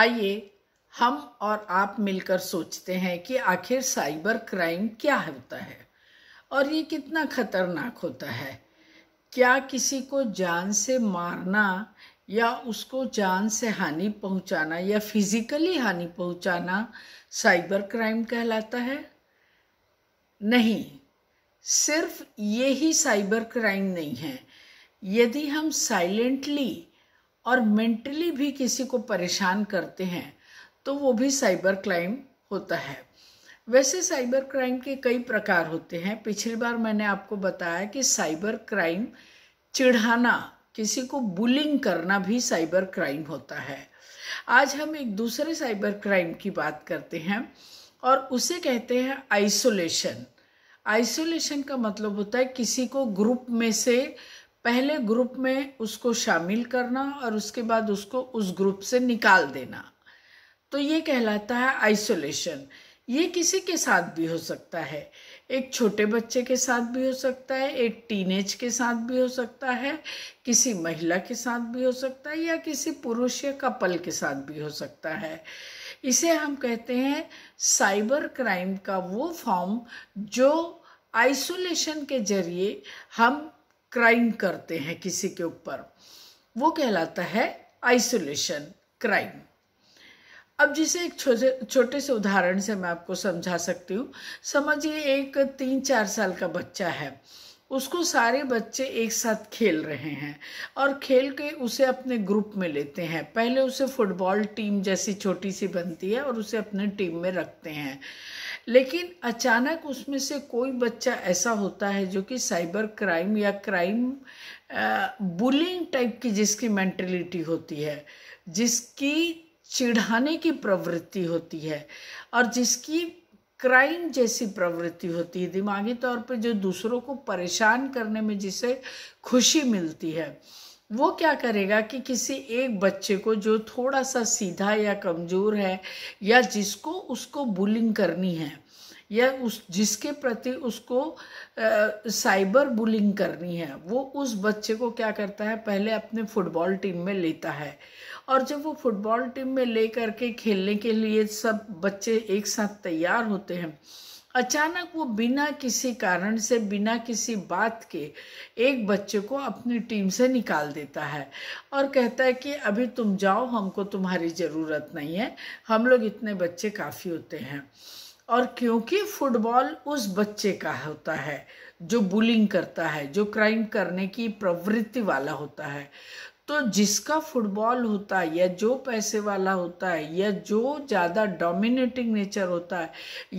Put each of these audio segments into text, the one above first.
आइए हम और आप मिलकर सोचते हैं कि आखिर साइबर क्राइम क्या होता है और ये कितना खतरनाक होता है क्या किसी को जान से मारना या उसको जान से हानि पहुंचाना या फिजिकली हानि पहुंचाना साइबर क्राइम कहलाता है नहीं सिर्फ ये ही साइबर क्राइम नहीं है यदि हम साइलेंटली और मेंटली भी किसी को परेशान करते हैं तो वो भी साइबर क्राइम होता है वैसे साइबर क्राइम के कई प्रकार होते हैं पिछली बार मैंने आपको बताया कि साइबर क्राइम चिढ़ाना किसी को बुलिंग करना भी साइबर क्राइम होता है आज हम एक दूसरे साइबर क्राइम की बात करते हैं और उसे कहते हैं आइसोलेशन आइसोलेशन का मतलब होता है किसी को ग्रुप में से पहले ग्रुप में उसको शामिल करना और उसके बाद उसको उस ग्रुप से निकाल देना तो ये कहलाता है आइसोलेशन ये किसी के साथ भी हो सकता है एक छोटे बच्चे के साथ भी हो सकता है एक टीनेज के साथ भी हो सकता है किसी महिला के साथ भी हो सकता है या किसी पुरुष या कपल के साथ भी हो सकता है इसे हम कहते हैं साइबर क्राइम का वो फॉर्म जो आइसोलेशन के जरिए हम क्राइम करते हैं किसी के ऊपर वो कहलाता है आइसोलेशन क्राइम अब जिसे एक छोटे छोटे से उदाहरण से मैं आपको समझा सकती हूँ समझिए एक तीन चार साल का बच्चा है उसको सारे बच्चे एक साथ खेल रहे हैं और खेल के उसे अपने ग्रुप में लेते हैं पहले उसे फुटबॉल टीम जैसी छोटी सी बनती है और उसे अपने टीम में रखते हैं लेकिन अचानक उसमें से कोई बच्चा ऐसा होता है जो कि साइबर क्राइम या क्राइम बुलिंग टाइप की जिसकी मेंटेलिटी होती है जिसकी चिढ़ाने की प्रवृत्ति होती है और जिसकी क्राइम जैसी प्रवृत्ति होती है दिमागी तौर पे जो दूसरों को परेशान करने में जिसे खुशी मिलती है वो क्या करेगा कि किसी एक बच्चे को जो थोड़ा सा सीधा या कमज़ोर है या जिसको उसको बुलिंग करनी है या उस जिसके प्रति उसको आ, साइबर बुलिंग करनी है वो उस बच्चे को क्या करता है पहले अपने फुटबॉल टीम में लेता है और जब वो फुटबॉल टीम में ले करके खेलने के लिए सब बच्चे एक साथ तैयार होते हैं अचानक वो बिना किसी कारण से बिना किसी बात के एक बच्चे को अपनी टीम से निकाल देता है और कहता है कि अभी तुम जाओ हमको तुम्हारी ज़रूरत नहीं है हम लोग इतने बच्चे काफ़ी होते हैं और क्योंकि फुटबॉल उस बच्चे का होता है जो बुलिंग करता है जो क्राइम करने की प्रवृत्ति वाला होता है तो जिसका फुटबॉल होता है या जो पैसे वाला होता है या जो ज़्यादा डोमिनेटिंग नेचर होता है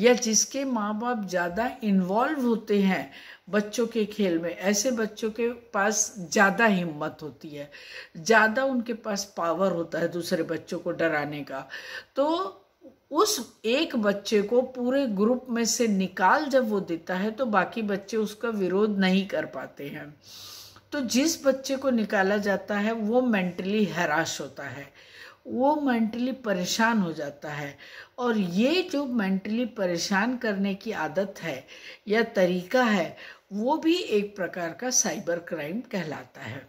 या जिसके माँ बाप ज़्यादा इन्वॉल्व होते हैं बच्चों के खेल में ऐसे बच्चों के पास ज़्यादा हिम्मत होती है ज़्यादा उनके पास पावर होता है दूसरे बच्चों को डराने का तो उस एक बच्चे को पूरे ग्रुप में से निकाल जब वो देता है तो बाकी बच्चे उसका विरोध नहीं कर पाते हैं तो जिस बच्चे को निकाला जाता है वो मेंटली हराश होता है वो मेंटली परेशान हो जाता है और ये जो मेंटली परेशान करने की आदत है या तरीका है वो भी एक प्रकार का साइबर क्राइम कहलाता है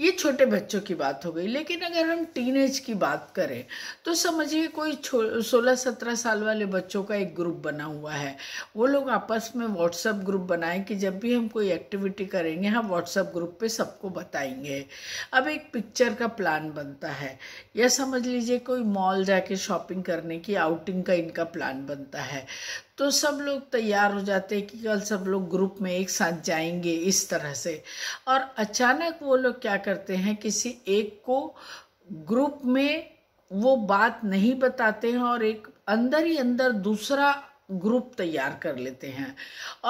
ये छोटे बच्चों की बात हो गई लेकिन अगर हम टीन की बात करें तो समझिए कोई सोलह सत्रह साल वाले बच्चों का एक ग्रुप बना हुआ है वो लोग आपस में व्हाट्सअप ग्रुप बनाएं कि जब भी हम कोई एक्टिविटी करेंगे हम व्हाट्सअप ग्रुप पे सबको बताएंगे अब एक पिक्चर का प्लान बनता है या समझ लीजिए कोई मॉल जाके शॉपिंग करने की आउटिंग का इनका प्लान बनता है तो सब लोग तैयार हो जाते हैं कि कल सब लोग ग्रुप में एक साथ जाएंगे इस तरह से और अचानक वो लोग क्या करते हैं किसी एक को ग्रुप में वो बात नहीं बताते हैं और एक अंदर ही अंदर दूसरा ग्रुप तैयार कर लेते हैं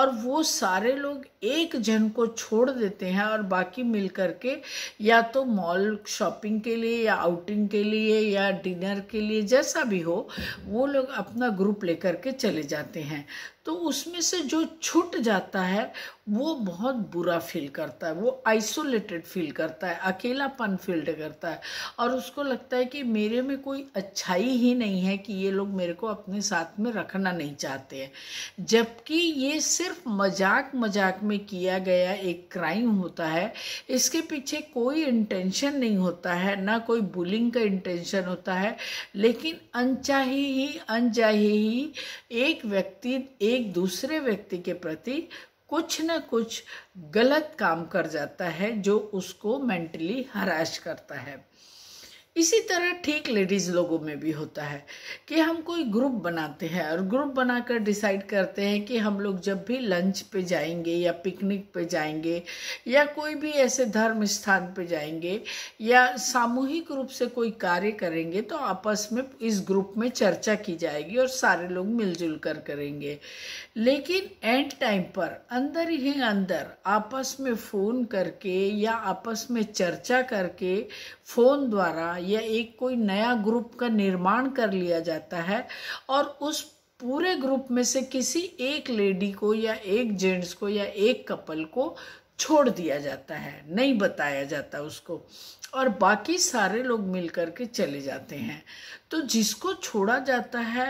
और वो सारे लोग एक जन को छोड़ देते हैं और बाकी मिल कर के या तो मॉल शॉपिंग के लिए या आउटिंग के लिए या डिनर के लिए जैसा भी हो वो लोग अपना ग्रुप लेकर के चले जाते हैं तो उसमें से जो छूट जाता है वो बहुत बुरा फील करता है वो आइसोलेटेड फील करता है अकेलापन फील करता है और उसको लगता है कि मेरे में कोई अच्छाई ही नहीं है कि ये लोग मेरे को अपने साथ में रखना नहीं चाहते हैं जबकि ये सिर्फ मजाक मजाक में किया गया एक क्राइम होता है इसके पीछे कोई इंटेंशन नहीं होता है ना कोई बुलिंग का इंटेंशन होता है लेकिन अनचाही ही अनचाही ही एक व्यक्ति एक एक दूसरे व्यक्ति के प्रति कुछ न कुछ गलत काम कर जाता है जो उसको मेंटली हराश करता है इसी तरह ठीक लेडीज़ लोगों में भी होता है कि हम कोई ग्रुप बनाते हैं और ग्रुप बनाकर डिसाइड करते हैं कि हम लोग जब भी लंच पे जाएंगे या पिकनिक पे जाएंगे या कोई भी ऐसे धर्म स्थान पे जाएंगे या सामूहिक रूप से कोई कार्य करेंगे तो आपस में इस ग्रुप में चर्चा की जाएगी और सारे लोग मिलजुल कर करेंगे लेकिन एंड टाइम पर अंदर ही अंदर आपस में फ़ोन करके या आपस में चर्चा करके फ़ोन द्वारा या एक कोई नया ग्रुप का निर्माण कर लिया जाता है और उस पूरे ग्रुप में से किसी एक लेडी को या एक जेंट्स को या एक कपल को छोड़ दिया जाता है नहीं बताया जाता उसको और बाकी सारे लोग मिल कर के चले जाते हैं तो जिसको छोड़ा जाता है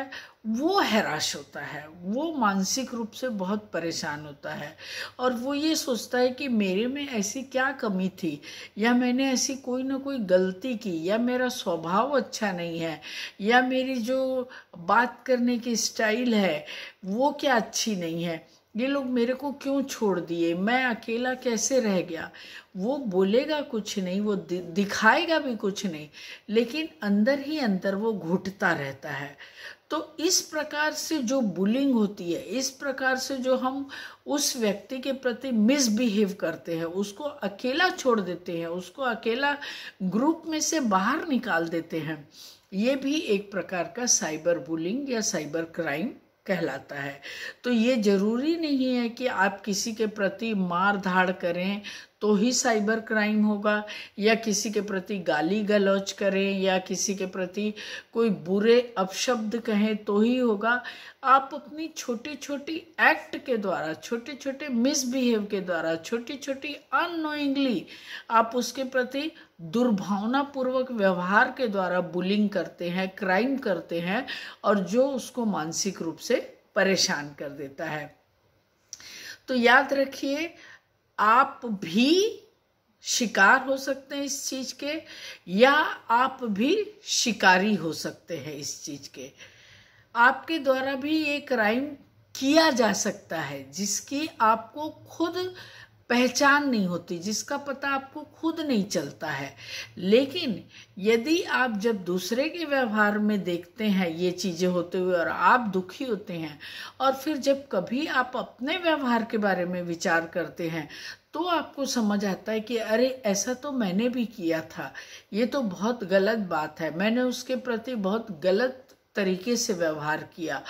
वो हैराश होता है वो मानसिक रूप से बहुत परेशान होता है और वो ये सोचता है कि मेरे में ऐसी क्या कमी थी या मैंने ऐसी कोई ना कोई गलती की या मेरा स्वभाव अच्छा नहीं है या मेरी जो बात करने की स्टाइल है वो क्या अच्छी नहीं है ये लोग मेरे को क्यों छोड़ दिए मैं अकेला कैसे रह गया वो बोलेगा कुछ नहीं वो दिखाएगा भी कुछ नहीं लेकिन अंदर ही अंदर वो घुटता रहता है तो इस प्रकार से जो बुलिंग होती है इस प्रकार से जो हम उस व्यक्ति के प्रति मिसबिहेव करते हैं उसको अकेला छोड़ देते हैं उसको अकेला ग्रुप में से बाहर निकाल देते हैं ये भी एक प्रकार का साइबर बुलिंग या साइबर क्राइम कहलाता है तो ये ज़रूरी नहीं है कि आप किसी के प्रति मार धाड़ करें तो ही साइबर क्राइम होगा या किसी के प्रति गाली गलौच करें या किसी के प्रति कोई बुरे अपशब्द कहें तो ही होगा आप अपनी छोटी छोटी एक्ट के द्वारा छोटे छोटे मिसबिहेव के द्वारा छोटी छोटी अनोइंगली आप उसके प्रति दुर्भावनापूर्वक व्यवहार के द्वारा बुलिंग करते हैं क्राइम करते हैं और जो उसको मानसिक रूप से परेशान कर देता है तो याद रखिए आप भी शिकार हो सकते हैं इस चीज के या आप भी शिकारी हो सकते हैं इस चीज के आपके द्वारा भी ये क्राइम किया जा सकता है जिसकी आपको खुद पहचान नहीं होती जिसका पता आपको खुद नहीं चलता है लेकिन यदि आप जब दूसरे के व्यवहार में देखते हैं ये चीज़ें होते हुए और आप दुखी होते हैं और फिर जब कभी आप अपने व्यवहार के बारे में विचार करते हैं तो आपको समझ आता है कि अरे ऐसा तो मैंने भी किया था ये तो बहुत गलत बात है मैंने उसके प्रति बहुत गलत तरीके से व्यवहार किया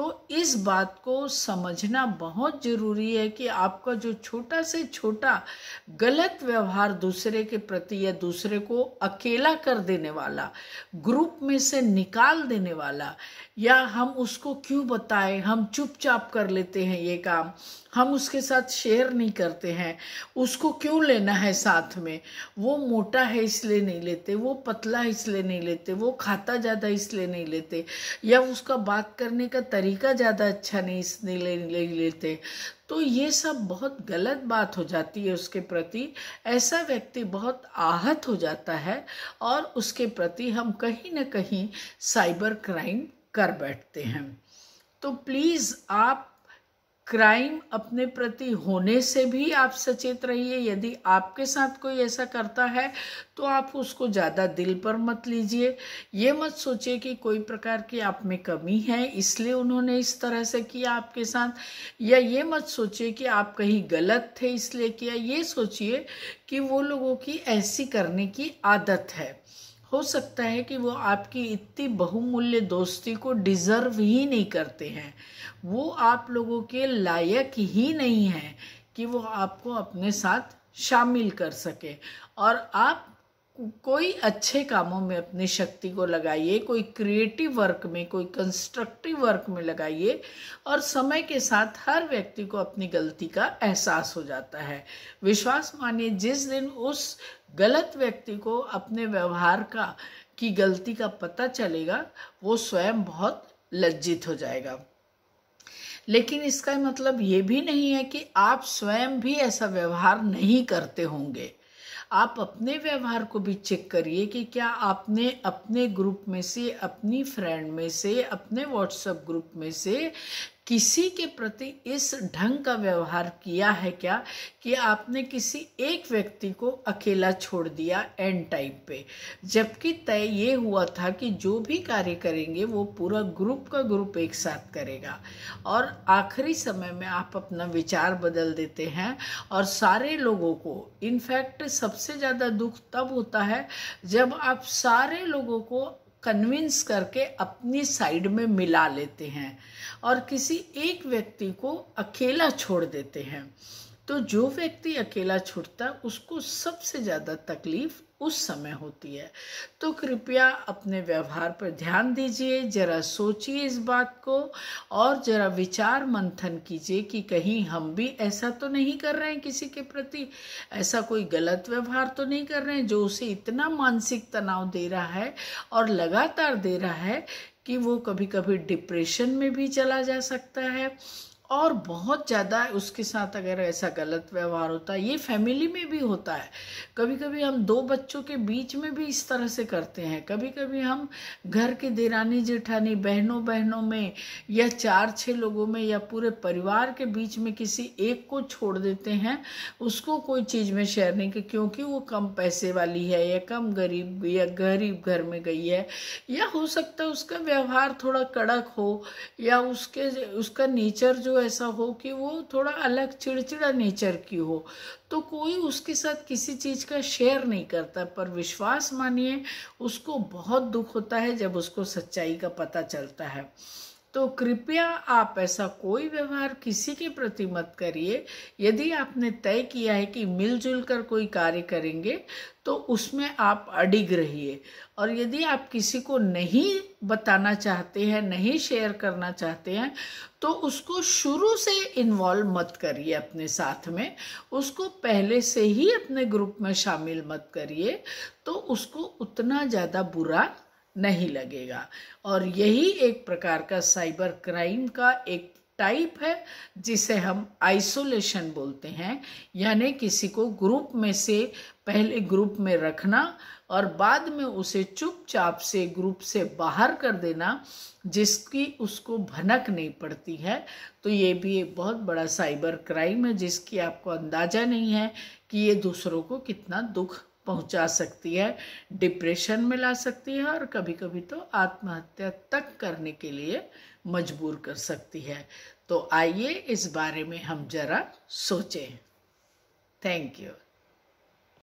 तो इस बात को समझना बहुत ज़रूरी है कि आपका जो छोटा से छोटा गलत व्यवहार दूसरे के प्रति या दूसरे को अकेला कर देने वाला ग्रुप में से निकाल देने वाला या हम उसको क्यों बताएं हम चुपचाप कर लेते हैं ये काम हम उसके साथ शेयर नहीं करते हैं उसको क्यों लेना है साथ में वो मोटा है इसलिए नहीं लेते वो पतला है इसलिए नहीं लेते वो खाता ज़्यादा इसलिए नहीं लेते या उसका बात करने का तरीका तरीका ज़्यादा अच्छा नहीं इसने ले, ले लेते तो ये सब बहुत गलत बात हो जाती है उसके प्रति ऐसा व्यक्ति बहुत आहत हो जाता है और उसके प्रति हम कहीं ना कहीं साइबर क्राइम कर बैठते हैं तो प्लीज़ आप क्राइम अपने प्रति होने से भी आप सचेत रहिए यदि आपके साथ कोई ऐसा करता है तो आप उसको ज़्यादा दिल पर मत लीजिए ये मत सोचिए कि कोई प्रकार की आप में कमी है इसलिए उन्होंने इस तरह से किया आपके साथ या ये मत सोचिए कि आप कहीं गलत थे इसलिए किया ये सोचिए कि वो लोगों की ऐसी करने की आदत है हो सकता है कि वो आपकी इतनी बहुमूल्य दोस्ती को डिज़र्व ही नहीं करते हैं वो आप लोगों के लायक ही नहीं हैं कि वो आपको अपने साथ शामिल कर सके और आप कोई अच्छे कामों में अपनी शक्ति को लगाइए कोई क्रिएटिव वर्क में कोई कंस्ट्रक्टिव वर्क में लगाइए और समय के साथ हर व्यक्ति को अपनी गलती का एहसास हो जाता है विश्वास मानिए जिस दिन उस गलत व्यक्ति को अपने व्यवहार का की गलती का पता चलेगा वो स्वयं बहुत लज्जित हो जाएगा लेकिन इसका मतलब ये भी नहीं है कि आप स्वयं भी ऐसा व्यवहार नहीं करते होंगे आप अपने व्यवहार को भी चेक करिए कि क्या आपने अपने ग्रुप में से अपनी फ्रेंड में से अपने व्हाट्सएप ग्रुप में से किसी के प्रति इस ढंग का व्यवहार किया है क्या कि आपने किसी एक व्यक्ति को अकेला छोड़ दिया एंड टाइप पे जबकि तय ये हुआ था कि जो भी कार्य करेंगे वो पूरा ग्रुप का ग्रुप एक साथ करेगा और आखिरी समय में आप अपना विचार बदल देते हैं और सारे लोगों को इनफैक्ट सबसे ज़्यादा दुख तब होता है जब आप सारे लोगों को कन्विंस करके अपनी साइड में मिला लेते हैं और किसी एक व्यक्ति को अकेला छोड़ देते हैं तो जो व्यक्ति अकेला छूटता उसको सबसे ज़्यादा तकलीफ उस समय होती है तो कृपया अपने व्यवहार पर ध्यान दीजिए जरा सोचिए इस बात को और जरा विचार मंथन कीजिए कि कहीं हम भी ऐसा तो नहीं कर रहे हैं किसी के प्रति ऐसा कोई गलत व्यवहार तो नहीं कर रहे हैं जो उसे इतना मानसिक तनाव दे रहा है और लगातार दे रहा है कि वो कभी कभी डिप्रेशन में भी चला जा सकता है और बहुत ज़्यादा उसके साथ अगर ऐसा गलत व्यवहार होता है ये फैमिली में भी होता है कभी कभी हम दो बच्चों के बीच में भी इस तरह से करते हैं कभी कभी हम घर के देरानी जेठानी बहनों बहनों में या चार छः लोगों में या पूरे परिवार के बीच में किसी एक को छोड़ देते हैं उसको कोई चीज़ में शेयर नहीं कि क्योंकि वो कम पैसे वाली है या कम गरीब या गरीब घर में गई है या हो सकता है उसका व्यवहार थोड़ा कड़क हो या उसके उसका नेचर जो ऐसा हो कि वो थोड़ा अलग चिड़चिड़ा नेचर की हो तो कोई उसके साथ किसी चीज़ का शेयर नहीं करता पर विश्वास मानिए उसको बहुत दुख होता है जब उसको सच्चाई का पता चलता है तो कृपया आप ऐसा कोई व्यवहार किसी के प्रति मत करिए यदि आपने तय किया है कि मिलजुल कर कोई कार्य करेंगे तो उसमें आप अडिग रहिए और यदि आप किसी को नहीं बताना चाहते हैं नहीं शेयर करना चाहते हैं तो उसको शुरू से इन्वॉल्व मत करिए अपने साथ में उसको पहले से ही अपने ग्रुप में शामिल मत करिए तो उसको उतना ज़्यादा बुरा नहीं लगेगा और यही एक प्रकार का साइबर क्राइम का एक टाइप है जिसे हम आइसोलेशन बोलते हैं यानी किसी को ग्रुप में से पहले ग्रुप में रखना और बाद में उसे चुपचाप से ग्रुप से बाहर कर देना जिसकी उसको भनक नहीं पड़ती है तो ये भी एक बहुत बड़ा साइबर क्राइम है जिसकी आपको अंदाज़ा नहीं है कि ये दूसरों को कितना दुख पहुंचा सकती है डिप्रेशन में ला सकती है और कभी कभी तो आत्महत्या तक करने के लिए मजबूर कर सकती है तो आइए इस बारे में हम जरा सोचें थैंक यू